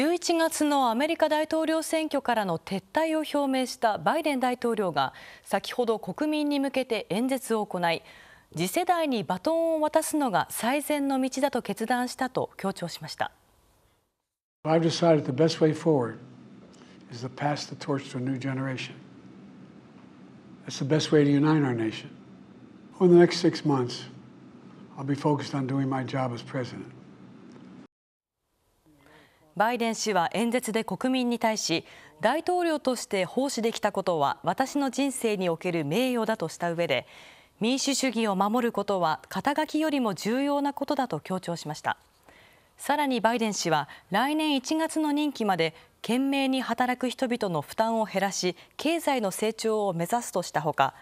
11月のアメリカ大統領選挙からの撤退を表明したバイデン大統領が先ほど国民に向けて演説を行い次世代にバトンを渡すのが最善の道だと決断したと強調しました。is to pass the torch to a new generation. That's the best way to unite our nation. Over the next six months, I'll be focused on doing my job as president. バイデン氏は演説で国民に対し大統領として奉仕できたことは私の人生における名誉だとした上で民主主義を守ることは肩書きよりも重要なことだと強調しましたさらにバイデン氏は来年1月の任期まで懸命に働く人々の負担を減らし経済の成長を目指すとしたほか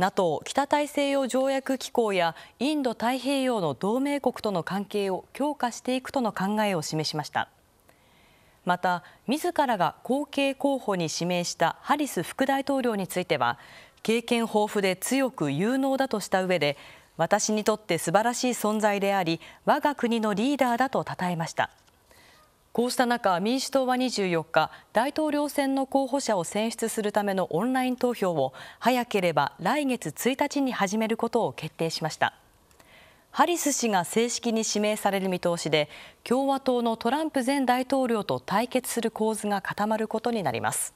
NATO 北大西洋条約機構やインド太平洋の同盟国との関係を強化していくとの考えを示しました。また、自らが後継候補に指名したハリス副大統領については経験豊富で強く有能だとした上で私にとって素晴らしい存在であり我が国のリーダーだと称えましたこうした中民主党は24日大統領選の候補者を選出するためのオンライン投票を早ければ来月1日に始めることを決定しました。ハリス氏が正式に指名される見通しで共和党のトランプ前大統領と対決する構図が固まることになります。